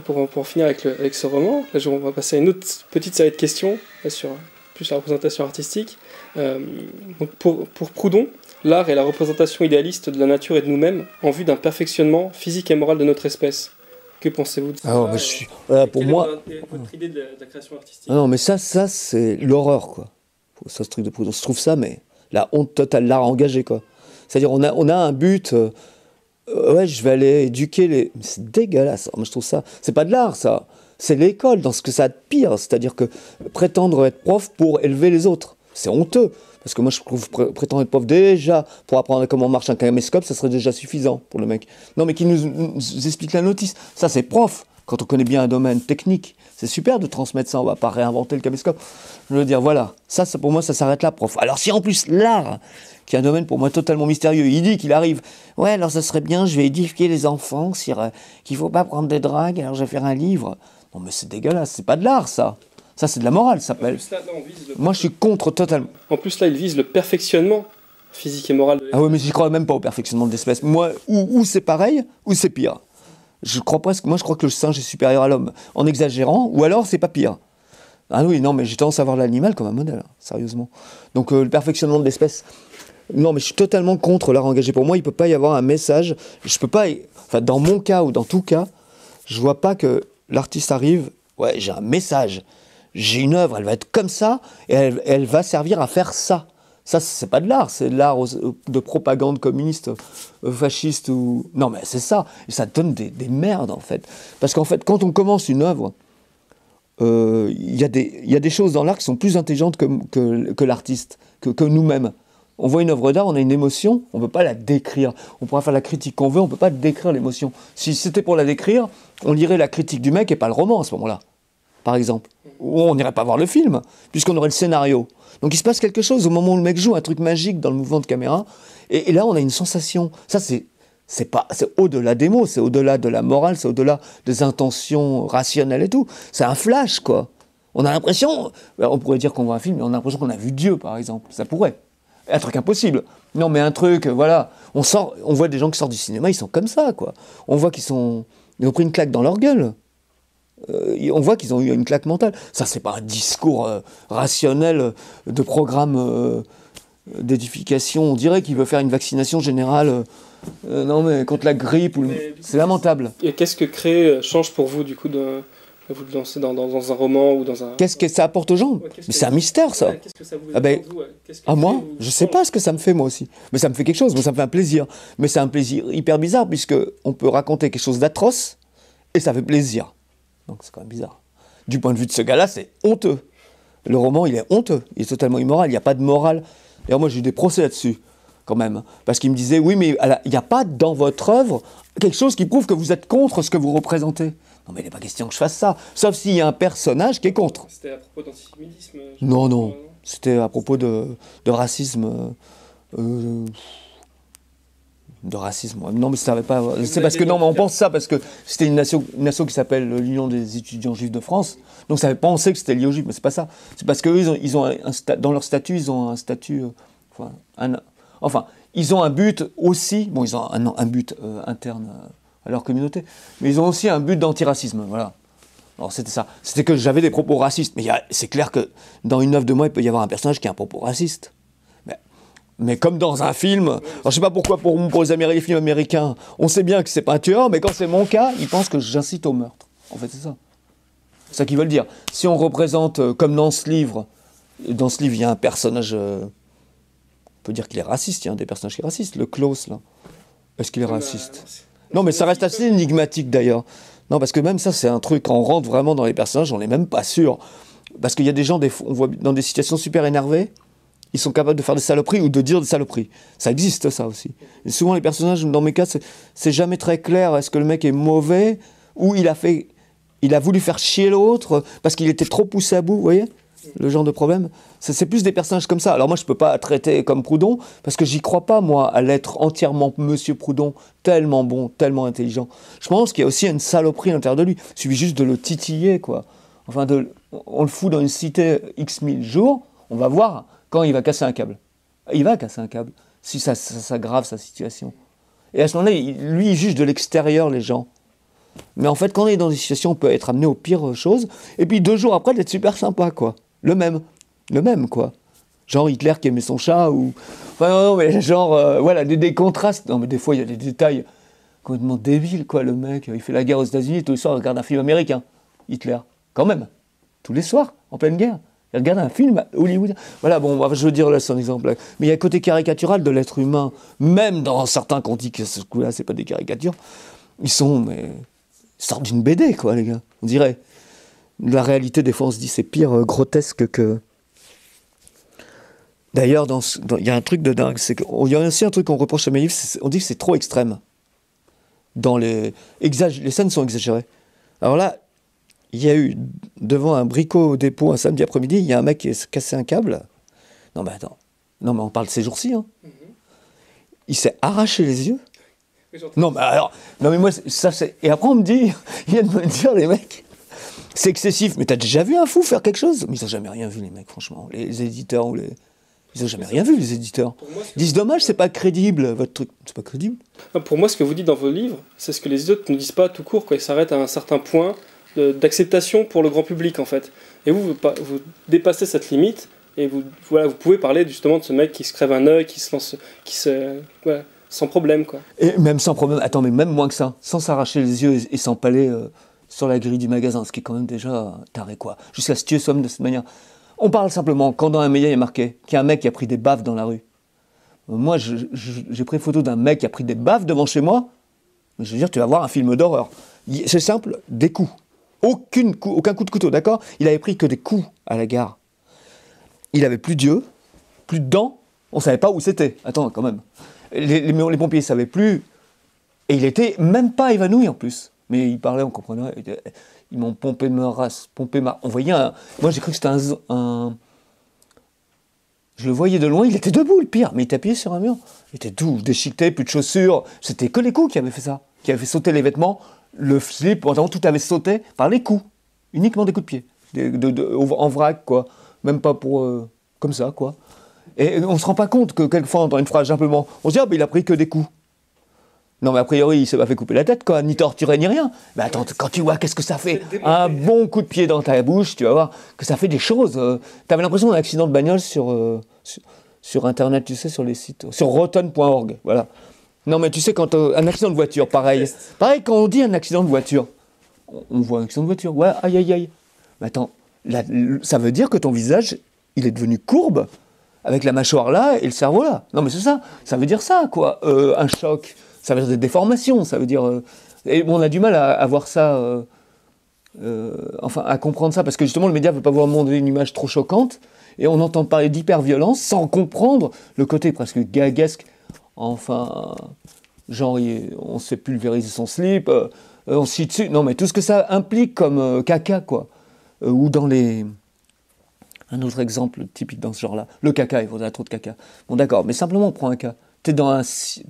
pour, pour, finir avec, le, avec ce roman, là, on va passer à une autre petite série de questions, sur plus la représentation artistique. Euh, donc pour, pour Proudhon, l'art est la représentation idéaliste de la nature et de nous-mêmes en vue d'un perfectionnement physique et moral de notre espèce. Que pensez-vous de ça ah, je suis... Euh, pour moi, votre ah. idée de la, création artistique ah Non, mais ça, ça c'est l'horreur, quoi. Ça, ce truc de Proudhon, se trouve ça, mais la honte totale, l'art engagé, quoi. C'est-à-dire, on a, on a un but. Euh, euh, ouais, je vais aller éduquer les. C'est dégueulasse. Hein, moi, je trouve ça. C'est pas de l'art, ça. C'est l'école, dans ce que ça a pire. C'est-à-dire que prétendre être prof pour élever les autres, c'est honteux. Parce que moi, je trouve prétendre être prof déjà pour apprendre comment marche un caméscope, ça serait déjà suffisant pour le mec. Non, mais qui nous explique la notice. Ça, c'est prof. Quand on connaît bien un domaine technique, c'est super de transmettre ça. On va pas réinventer le caméscope. Je veux dire, voilà, ça, ça pour moi, ça s'arrête là, prof. Alors si en plus l'art, qui est un domaine pour moi totalement mystérieux, il dit qu'il arrive, ouais, alors ça serait bien, je vais édifier les enfants sur ne euh, qu'il faut pas prendre des dragues, alors je vais faire un livre. Non mais c'est dégueulasse, c'est pas de l'art ça. Ça c'est de la morale, ça s'appelle. Moi je suis contre totalement. En plus là, il vise le perfectionnement physique et moral. ah oui, mais j'y crois même pas au perfectionnement de l'espèce. Moi, ou c'est pareil, ou c'est pire. Je crois moi je crois que le singe est supérieur à l'homme, en exagérant, ou alors c'est pas pire. Ah oui, non, mais j'ai tendance à voir l'animal comme un modèle, hein, sérieusement. Donc euh, le perfectionnement de l'espèce. Non, mais je suis totalement contre l'art engagé. Pour moi, il peut pas y avoir un message. Je peux pas. dans mon cas ou dans tout cas, je vois pas que l'artiste arrive. Ouais, j'ai un message. J'ai une œuvre, elle va être comme ça, et elle, elle va servir à faire ça. Ça, c'est pas de l'art, c'est de l'art de propagande communiste, euh, fasciste ou. Non, mais c'est ça. ça donne des, merdes, en fait. Parce qu'en fait, quand on commence une œuvre, euh, il y, a des choses dans l'art qui sont plus intelligentes que, que, l'artiste, que, que nous-mêmes. On voit une œuvre d'art, on a une émotion, on ne peut pas la décrire. On pourra faire la critique qu'on veut, on ne peut pas décrire l'émotion. Si c'était pour la décrire, on lirait la critique du mec et pas le roman à ce moment-là par exemple. on n'irait pas voir le film, puisqu'on aurait le scénario. Donc il se passe quelque chose au moment où le mec joue un truc magique dans le mouvement de caméra, et, là on a une sensation. Ça c'est c'est pas c'est au-delà des mots, c'est au-delà de la morale, c'est au-delà des intentions rationnelles et tout. C'est un flash quoi. On a l'impression, on pourrait dire qu'on voit un film, mais on a l'impression qu'on a vu Dieu par exemple. Ça pourrait. Un truc impossible. Non mais un truc, voilà. On sort, on voit des gens qui sortent du cinéma, ils sont comme ça quoi. On voit qu'ils sont, ont pris une claque dans leur gueule. Euh, on voit qu'ils ont eu une claque mentale. Ça, c'est pas un discours euh, rationnel euh, de programme d'édification. On dirait qu'il veut faire une vaccination générale. non, mais contre la grippe, c'est lamentable. Et qu'est-ce que créer change pour vous, du coup, de, vous lancer dans, dans, un roman ou dans un. Qu'est-ce que ça apporte aux gens c'est un mystère, ça. ah ben... moi Je sais pas ce que ça me fait, moi aussi. Mais ça me fait quelque chose, ça me fait un plaisir. Mais c'est un plaisir hyper bizarre, puisque on peut raconter quelque chose d'atroce, et ça fait plaisir. Donc c'est quand même bizarre. Du point de vue de ce gars-là, c'est honteux. Le roman, il est honteux. Il est totalement immoral. Il n'y a pas de morale. D'ailleurs, moi, j'ai eu des procès là-dessus, quand même. Parce qu'il me disait, oui, mais il n'y a pas dans votre œuvre quelque chose qui prouve que vous êtes contre ce que vous représentez. Non, mais il n'est pas question que je fasse ça. Sauf s'il y a un personnage qui est contre. C'était à propos d'antisémitisme Non, non. C'était à propos de, racisme. Euh, euh, de racisme. Non, mais ça n'avait pas. C'est parce que non, mais on pense ça parce que c'était une nation, nation qui s'appelle l'Union des étudiants juifs de France. Donc ça avait pensé que c'était lié aux juifs, mais c'est pas ça. C'est parce que ils ont, dans leur statut, ils ont un statut. Euh, enfin, ils ont un but aussi. Bon, ils ont un, but euh, interne à leur communauté, mais ils ont aussi un but d'antiracisme. Voilà. Alors c'était ça. C'était que j'avais des propos racistes, mais c'est clair que dans une œuvre de moi, il peut y avoir un personnage qui a un propos raciste mais comme dans un film. Alors, je sais pas pourquoi pour, les, les films américains, on sait bien que c'est pas un tueur, mais quand c'est mon cas, ils pensent que j'incite au meurtre. En fait, c'est ça. C'est ça qu'ils veulent dire. Si on représente, euh, comme dans ce livre, dans ce livre, il y a un personnage. Euh, on peut dire qu'il est raciste, il y a un des personnages qui est raciste, le Klaus, là. Est-ce qu'il est raciste Non, mais ça reste assez énigmatique d'ailleurs. Non, parce que même ça, c'est un truc, quand on rentre vraiment dans les personnages, on n'est même pas sûr. Parce qu'il y a des gens, des, on voit dans des situations super énervées, ils sont capables de faire des saloperies ou de dire des saloperies. Ça existe, ça aussi. souvent, les personnages, dans mes cas, c'est jamais très clair. Est-ce que le mec est mauvais ou il a fait, il a voulu faire chier l'autre parce qu'il était trop poussé à bout, vous voyez le genre de problème, c'est plus des personnages comme ça. Alors moi, je ne peux pas traiter comme Proudhon, parce que j'y crois pas, moi, à l'être entièrement Monsieur Proudhon, tellement bon, tellement intelligent. Je pense qu'il y a aussi une saloperie à l'intérieur de lui. Il suffit juste de le titiller, quoi. Enfin, de, on le fout dans une cité X mille jours, on va voir quand il va casser un câble. Il va casser un câble, si ça, s'aggrave sa situation. Et à ce moment-là, lui, il juge de l'extérieur les gens. Mais en fait, quand on est dans une situation, on peut être amené aux pires choses, et puis deux jours après, d'être super sympa, quoi. Le même. Le même, quoi. Genre Hitler qui aimait son chat, ou. Enfin, non, non mais genre, euh, voilà, des, contrastes. Non, mais des fois, il y a des détails complètement débiles, quoi. Le mec, il fait la guerre aux États-Unis, tous les soirs, il regarde un film américain. Hitler. Quand même. Tous les soirs, en pleine guerre. Il regarde un film Hollywood. Voilà, bon, je veux dire, là, c'est un exemple. Mais il y a côté caricatural de l'être humain. Même dans certains qu'on dit que ce coup-là, c'est pas des caricatures. Ils sont, mais. Ils sortent d'une BD, quoi, les gars, on dirait. La réalité, des fois, on se dit, c'est pire euh, grotesque que. D'ailleurs, il y a un truc de dingue. Il y a aussi un truc qu'on reproche à mes livres, on dit que c'est trop extrême. Dans les, exag, les scènes sont exagérées. Alors là, il y a eu, devant un bricot au dépôt un samedi après-midi, il y a un mec qui a cassé un câble. Non, mais attends. Non, mais on parle de ces jours-ci. Hein. Mhm. Il s'est arraché les yeux. Non, mais alors. Non, mais moi, ça, c'est. Et après, on me dit. Il vient de me dire, les mecs. C'est excessif. Mais t'as déjà vu un fou faire quelque chose Mais ils ont jamais rien vu, les mecs, franchement. Les éditeurs ou les. Ils n'ont jamais rien vu, les éditeurs. Ils disent dommage, c'est pas crédible, votre truc. C'est pas crédible. Pour moi, ce que vous dites dans vos livres, c'est ce que les autres ne disent pas tout court quand ils s'arrêtent à un certain point d'acceptation pour le grand public en fait. Et vous, vous, dépassez cette limite et vous, voilà, vous pouvez parler justement de ce mec qui se crève un œil, qui se lance, qui se, voilà, sans problème quoi. Et même sans problème. Attends, mais même moins que ça, sans s'arracher les yeux et, sans s'empaler euh, sur la grille du magasin, ce qui est quand même déjà euh, taré quoi. Jusqu'à se tuer somme de cette manière. On parle simplement quand dans un média il est marqué qu'il y a un mec qui a pris des baffes dans la rue. Moi, j'ai pris photo d'un mec qui a pris des baffes devant chez moi. Je veux dire, tu vas voir un film d'horreur. C'est simple, des coups. Aucune aucun coup de couteau, d'accord Il avait pris que des coups à la gare. Il avait plus d'yeux, plus de dents, on savait pas où c'était. Attends, quand même. Les, pompiers ne savaient plus. Et il était même pas évanoui en plus. Mais il parlait, on comprenait. Eh, ils m'ont pompé ma race, pompé ma. On voyait un. Moi j'ai cru que c'était un, Je le voyais de loin, il était debout le pire, mais il était appuyé sur un mur. Il était doux, déchiqueté, plus de chaussures. C'était que les coups qui avaient fait ça, qui avaient sauté les vêtements, le slip, pendant tout avait sauté par les coups, uniquement des coups de pied, en vrac, quoi. Même pas pour. Euh, comme ça, quoi. Et on se rend pas compte que quelquefois, dans une phrase simplement, on se dit, ah, ben il a pris que des coups. Non, mais a priori, il s'est pas fait couper la tête, quoi, ni torturer, ni rien. Mais attends, quand tu vois qu'est-ce que ça fait, un bon coup de pied dans ta bouche, tu vas voir que ça fait des choses. Euh. T'avais tu avais l'impression d'un accident de bagnole euh, sur, sur, Internet, tu sais, sur les sites, sur rotten.org, voilà. Non, mais tu sais, quand euh, un accident de voiture, pareil. Pareil, quand on dit un accident de voiture, on, voit un accident de voiture. Ouais, aïe, aïe, aïe. Mais attends, ça veut dire que ton visage, il est devenu courbe avec la mâchoire là et le cerveau là. Non, mais c'est ça. Ça veut dire ça, quoi. Euh, un choc, ça veut dire des déformations, ça veut dire. Euh, et on a du mal à, voir ça. enfin, à comprendre ça, parce que justement, le média ne veut pas vous montrer une image trop choquante, et on entend parler d'hyperviolence sans comprendre le côté presque gagasque enfin, genre, on s'est pulvérisé son slip, euh, on s'y dessus. Non, mais tout ce que ça implique comme euh, caca, quoi. Euh, ou dans les. Un autre exemple typique dans ce genre-là. Le caca, il faudrait trop de caca. Bon, d'accord, mais simplement, on prend un cas. T'es dans, un,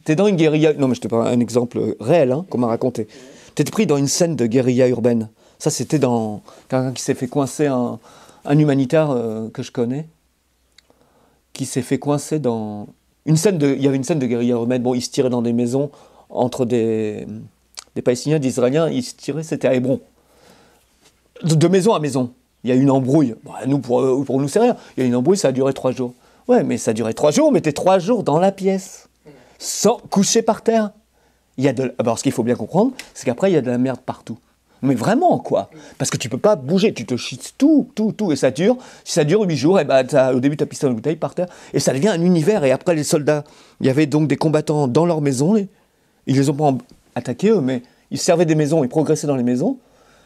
es dans une guérilla. Non, mais je te parle un exemple réel hein, qu'on m'a raconté. T'es pris dans une scène de guérilla urbaine. Ça, c'était dans. Quelqu'un qui s'est fait coincer un humanitaire que je connais, qui s'est fait coincer dans une scène de, il y avait une scène de guérilla romaine, bon, ils se tiraient dans des maisons entre des, des Palestiniens, des Israéliens, ils se tiraient, c'était à Hébron. De, maison à maison. Il y a eu une embrouille. Bah, nous, euh, pour, nous, c'est rien. Il y a une embrouille, ça a duré trois jours. Ouais, mais ça a duré trois jours, on mettait trois jours dans la pièce, sans coucher par terre. Il y a alors, ce qu'il faut bien comprendre, c'est qu'après, il y a de la merde partout. Mais vraiment, quoi. Parce que tu peux pas bouger, tu te chites tout, tout, tout, et ça dure. Si ça dure huit jours, et eh ben, au début, tu as pissé dans une bouteille par terre, et ça devient un univers. Et après, les soldats, il y avait donc des combattants dans leurs maisons. et ils les ont pas attaqués, eux, mais ils servaient des maisons, ils progressaient dans les maisons.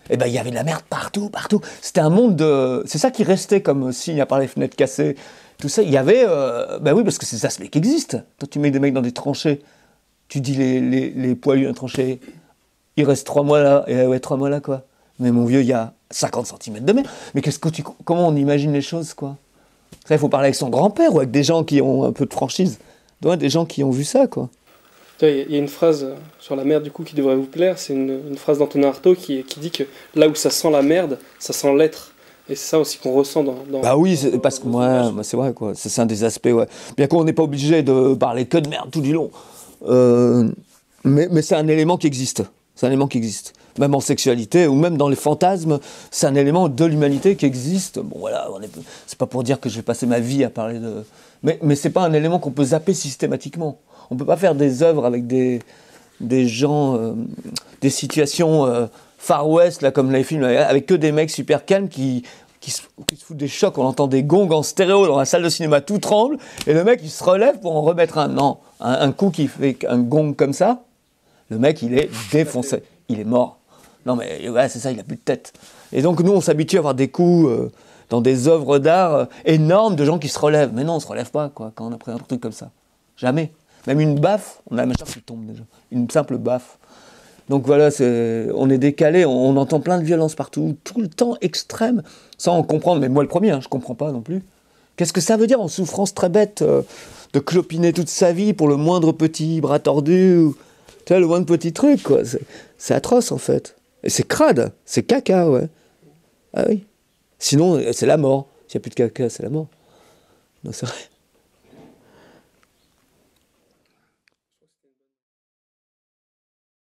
Et eh ben, il y avait de la merde partout, partout. C'était un monde de. C'est ça qui restait comme signe, à part les fenêtres cassées, tout ça. Il y avait. Euh, ben oui, parce que c'est ça, ce mec existe. Quand tu mets des mecs dans des tranchées, tu dis les, les, poilus dans il reste trois mois là, et ouais, trois mois là, quoi. Mais mon vieux, il y a 50 cm de mer. Mais qu'est-ce que tu, comment on imagine les choses, quoi Ça, il faut parler avec son grand-père ou avec des gens qui ont un peu de franchise. des gens qui ont vu ça, quoi. Il y a une phrase euh, sur la merde du coup qui devrait vous plaire, c'est une, phrase d'Antonin Artaud qui, dit que là où ça sent la merde, ça sent l'être. Et c'est ça aussi qu'on ressent dans, Bah oui, parce que moi, c'est vrai quoi, c'est un des aspects, ouais. Bien qu'on n'est pas obligé de parler que de merde tout du long, euh, mais c'est un élément qui existe. C'est un élément qui existe. Même en sexualité ou même dans les fantasmes, c'est un élément de l'humanité qui existe. Bon, voilà, c'est pas pour dire que je vais passer ma vie à parler de. Mais, c'est pas un élément qu'on peut zapper systématiquement. On peut pas faire des œuvres avec des, des gens, euh, des situations euh, far west, là, comme les films, avec que des mecs super calmes qui, qui se, foutent des chocs, on entend des gongs en stéréo dans la salle de cinéma, tout tremble, et le mec il se relève pour en remettre un. Non, un coup qui fait un gong comme ça, le mec, il est défoncé. Il est mort. Non, mais ouais, c'est ça, il a plus de tête. Et donc, nous, on s'habitue à avoir des coups euh, dans des œuvres d'art euh, énormes de gens qui se relèvent. Mais non, on se relève pas, quoi, quand on a pris un truc comme ça. Jamais. Même une baffe, on a la machin qui tombe déjà. Une simple baffe. Donc voilà, on est décalé, on, entend plein de violences partout, tout le temps extrême, sans comprendre. Mais moi, le premier, je hein, je comprends pas non plus. Qu'est-ce que ça veut dire en souffrance très bête euh, de clopiner toute sa vie pour le moindre petit bras tordu tu vois, le petit truc, quoi. C'est atroce, en fait. Et C'est crade, c'est caca, ouais. Ah oui. Sinon, euh, c'est la mort. S'il n'y a plus de caca, c'est la mort. Non, c'est vrai.